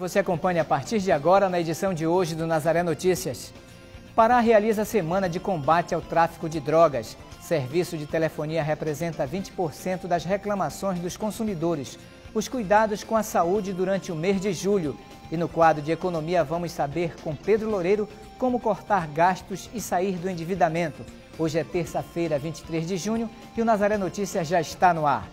Você acompanha a partir de agora na edição de hoje do Nazaré Notícias. Pará realiza semana de combate ao tráfico de drogas. Serviço de telefonia representa 20% das reclamações dos consumidores. Os cuidados com a saúde durante o mês de julho. E no quadro de economia vamos saber com Pedro Loureiro como cortar gastos e sair do endividamento. Hoje é terça-feira, 23 de junho, e o Nazaré Notícias já está no ar.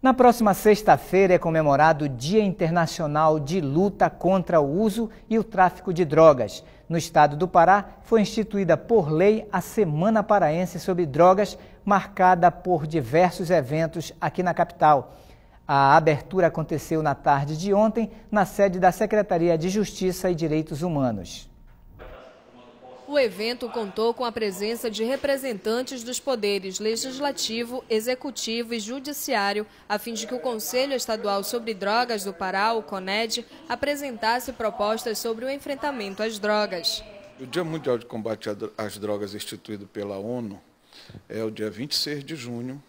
Na próxima sexta-feira é comemorado o Dia Internacional de Luta contra o Uso e o Tráfico de Drogas. No estado do Pará, foi instituída por lei a Semana Paraense sobre Drogas, marcada por diversos eventos aqui na capital. A abertura aconteceu na tarde de ontem, na sede da Secretaria de Justiça e Direitos Humanos. O evento contou com a presença de representantes dos poderes legislativo, executivo e judiciário, a fim de que o Conselho Estadual sobre Drogas do Pará, o CONED, apresentasse propostas sobre o enfrentamento às drogas. O Dia Mundial de Combate às Drogas, instituído pela ONU, é o dia 26 de junho,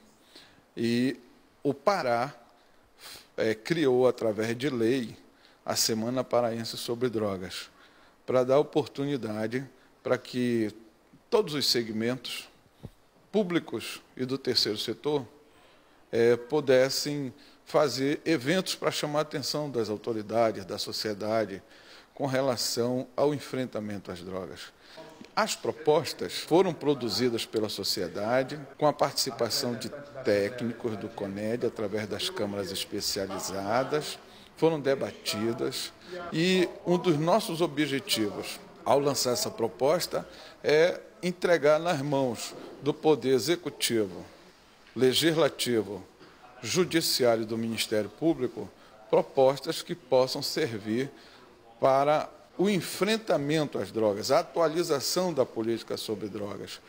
e o Pará é, criou, através de lei, a Semana Paraense sobre Drogas, para dar oportunidade para que todos os segmentos públicos e do terceiro setor é, pudessem fazer eventos para chamar a atenção das autoridades, da sociedade, com relação ao enfrentamento às drogas. As propostas foram produzidas pela sociedade, com a participação de técnicos do CONED, através das câmaras especializadas, foram debatidas e um dos nossos objetivos ao lançar essa proposta, é entregar nas mãos do Poder Executivo, Legislativo, Judiciário do Ministério Público propostas que possam servir para o enfrentamento às drogas, a atualização da política sobre drogas.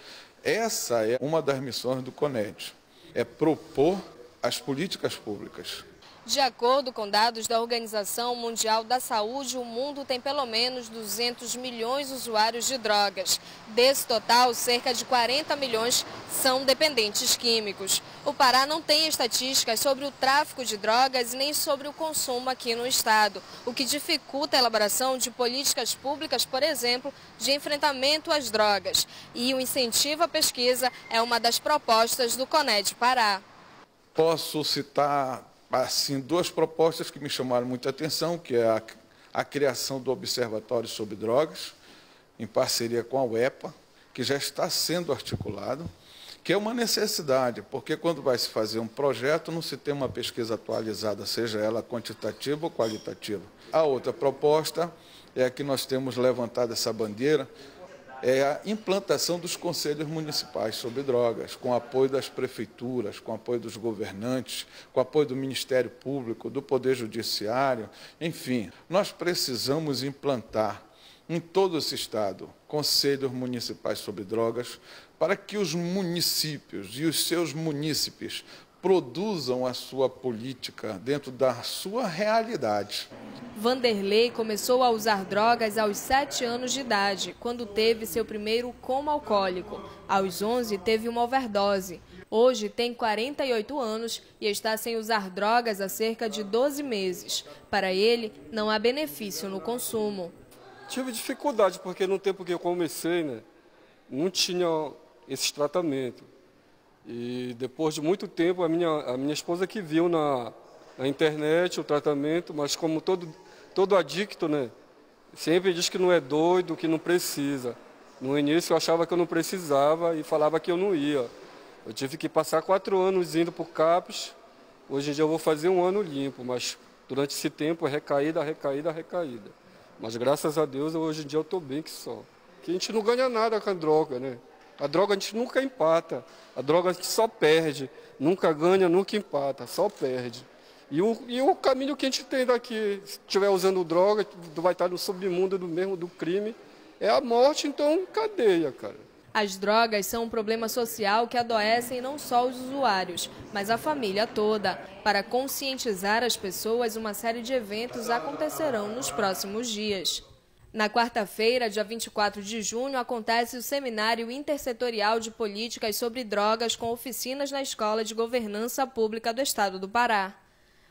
Essa é uma das missões do CONED, é propor as políticas públicas. De acordo com dados da Organização Mundial da Saúde, o mundo tem pelo menos 200 milhões de usuários de drogas. Desse total, cerca de 40 milhões são dependentes químicos. O Pará não tem estatísticas sobre o tráfico de drogas nem sobre o consumo aqui no estado, o que dificulta a elaboração de políticas públicas, por exemplo, de enfrentamento às drogas. E o incentivo à pesquisa é uma das propostas do CONED Pará. Posso citar assim, duas propostas que me chamaram muita atenção, que é a, a criação do Observatório sobre Drogas, em parceria com a UEPA, que já está sendo articulado, que é uma necessidade, porque quando vai se fazer um projeto, não se tem uma pesquisa atualizada, seja ela quantitativa ou qualitativa. A outra proposta é a que nós temos levantado essa bandeira, é a implantação dos conselhos municipais sobre drogas, com apoio das prefeituras, com apoio dos governantes, com apoio do Ministério Público, do Poder Judiciário, enfim, nós precisamos implantar em todo esse estado conselhos municipais sobre drogas para que os municípios e os seus munícipes produzam a sua política dentro da sua realidade. Vanderlei começou a usar drogas aos 7 anos de idade, quando teve seu primeiro coma alcoólico. Aos 11, teve uma overdose. Hoje tem 48 anos e está sem usar drogas há cerca de 12 meses. Para ele, não há benefício no consumo. Tive dificuldade, porque no tempo que eu comecei, né, não tinha esses tratamentos. E depois de muito tempo, a minha, a minha esposa que viu na, na internet o tratamento, mas como todo, todo adicto, né? Sempre diz que não é doido, que não precisa. No início eu achava que eu não precisava e falava que eu não ia. Eu tive que passar quatro anos indo por CAPES. Hoje em dia eu vou fazer um ano limpo, mas durante esse tempo é recaída, recaída, recaída. Mas graças a Deus hoje em dia eu estou bem que só. Que a gente não ganha nada com a droga, né? A droga a gente nunca empata. A droga a gente só perde. Nunca ganha, nunca empata, só perde. E o, e o caminho que a gente tem daqui, se estiver usando droga, vai estar no submundo do mesmo do crime, é a morte, então cadeia, cara. As drogas são um problema social que adoecem não só os usuários, mas a família toda. Para conscientizar as pessoas, uma série de eventos acontecerão nos próximos dias. Na quarta-feira, dia 24 de junho, acontece o Seminário Intersetorial de Políticas sobre Drogas com oficinas na Escola de Governança Pública do Estado do Pará.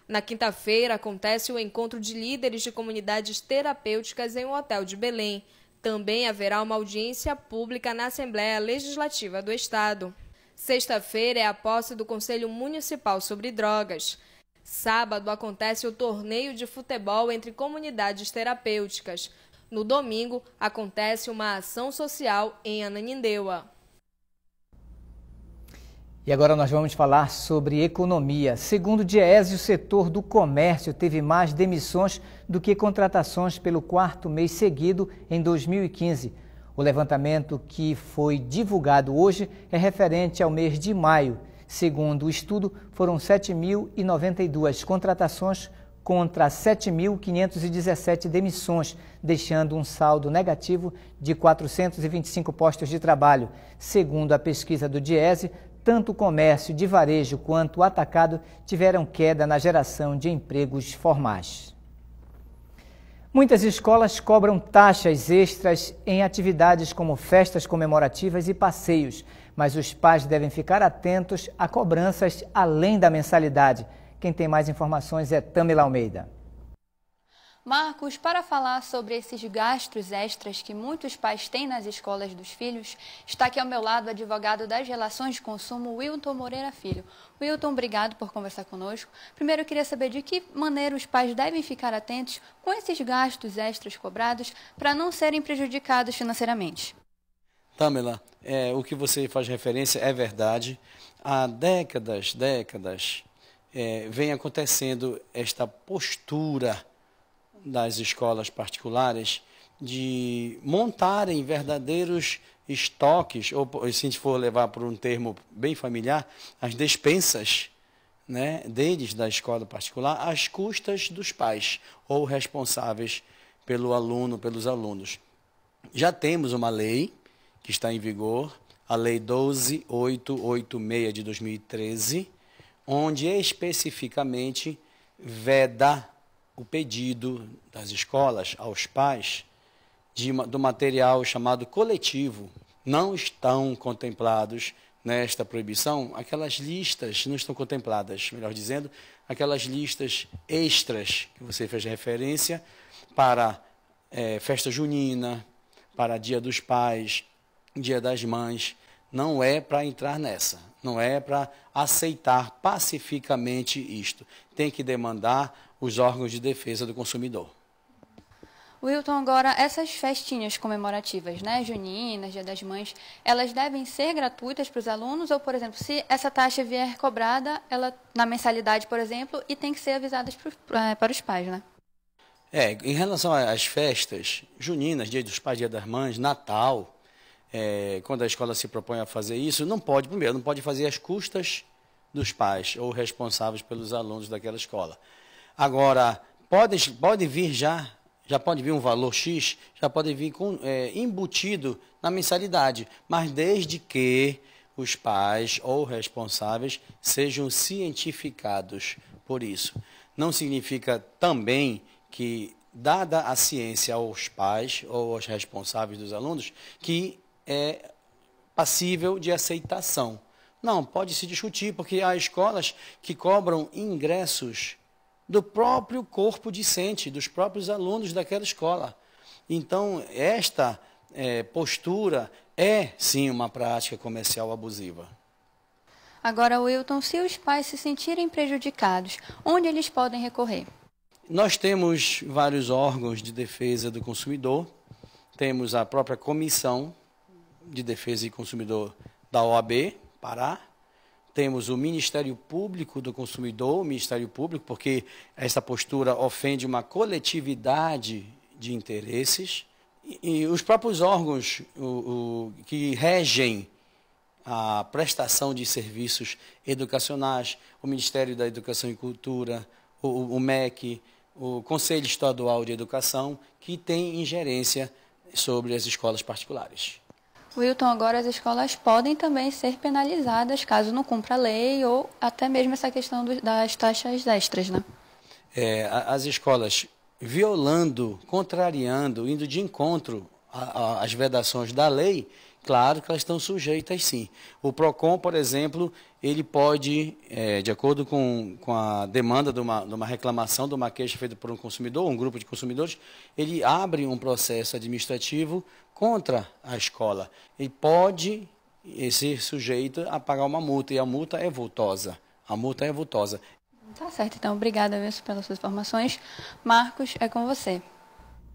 Na quinta-feira, acontece o encontro de líderes de comunidades terapêuticas em um hotel de Belém. Também haverá uma audiência pública na Assembleia Legislativa do Estado. Sexta-feira é a posse do Conselho Municipal sobre Drogas. Sábado acontece o torneio de futebol entre comunidades terapêuticas. No domingo, acontece uma ação social em Ananindeua. E agora nós vamos falar sobre economia. Segundo o Diese, o setor do comércio teve mais demissões do que contratações pelo quarto mês seguido em 2015. O levantamento que foi divulgado hoje é referente ao mês de maio. Segundo o estudo, foram 7.092 contratações contra 7.517 demissões, deixando um saldo negativo de 425 postos de trabalho. Segundo a pesquisa do Diese, tanto o comércio de varejo quanto o atacado tiveram queda na geração de empregos formais. Muitas escolas cobram taxas extras em atividades como festas comemorativas e passeios, mas os pais devem ficar atentos a cobranças além da mensalidade. Quem tem mais informações é Tamila Almeida. Marcos, para falar sobre esses gastos extras que muitos pais têm nas escolas dos filhos, está aqui ao meu lado o advogado das relações de consumo, Wilton Moreira Filho. Wilton, obrigado por conversar conosco. Primeiro, eu queria saber de que maneira os pais devem ficar atentos com esses gastos extras cobrados para não serem prejudicados financeiramente. Tamela, é, o que você faz referência é verdade. Há décadas, décadas, é, vem acontecendo esta postura das escolas particulares de montarem verdadeiros estoques, ou se a gente for levar por um termo bem familiar, as despensas né, deles, da escola particular, às custas dos pais ou responsáveis pelo aluno, pelos alunos. Já temos uma lei que está em vigor, a Lei 12886 de 2013, onde especificamente veda o pedido das escolas aos pais de, do material chamado coletivo. Não estão contemplados nesta proibição aquelas listas, não estão contempladas, melhor dizendo, aquelas listas extras que você fez referência para é, festa junina, para dia dos pais, dia das mães. Não é para entrar nessa não é para aceitar pacificamente isto. Tem que demandar os órgãos de defesa do consumidor. Wilton, agora, essas festinhas comemorativas, né, juninas, dia das mães, elas devem ser gratuitas para os alunos ou, por exemplo, se essa taxa vier cobrada ela, na mensalidade, por exemplo, e tem que ser avisadas para, é, para os pais, né? É, em relação às festas juninas, dia dos pais, dia das mães, Natal, é, quando a escola se propõe a fazer isso, não pode, primeiro, não pode fazer às custas dos pais ou responsáveis pelos alunos daquela escola. Agora, pode, pode vir já, já pode vir um valor X, já pode vir com, é, embutido na mensalidade, mas desde que os pais ou responsáveis sejam cientificados por isso. Não significa também que, dada a ciência aos pais ou aos responsáveis dos alunos, que é passível de aceitação. Não, pode se discutir, porque há escolas que cobram ingressos do próprio corpo discente, dos próprios alunos daquela escola. Então, esta é, postura é sim uma prática comercial abusiva. Agora, Wilton, se os pais se sentirem prejudicados, onde eles podem recorrer? Nós temos vários órgãos de defesa do consumidor, temos a própria comissão de Defesa e Consumidor da OAB, Pará. Temos o Ministério Público do Consumidor, Ministério Público, porque essa postura ofende uma coletividade de interesses. E, e os próprios órgãos o, o, que regem a prestação de serviços educacionais, o Ministério da Educação e Cultura, o, o MEC, o Conselho Estadual de Educação, que tem ingerência sobre as escolas particulares. Wilton, agora as escolas podem também ser penalizadas caso não cumpra a lei ou até mesmo essa questão do, das taxas extras, né? É, as escolas violando, contrariando, indo de encontro às vedações da lei, claro que elas estão sujeitas sim. O PROCON, por exemplo, ele pode, é, de acordo com, com a demanda de uma, de uma, reclamação, de uma queixa feita por um consumidor, um grupo de consumidores, ele abre um processo administrativo contra a escola. Ele pode ser sujeito a pagar uma multa, e a multa é vultosa. A multa é vultosa. Tá certo, então obrigada mesmo pelas suas informações. Marcos, é com você.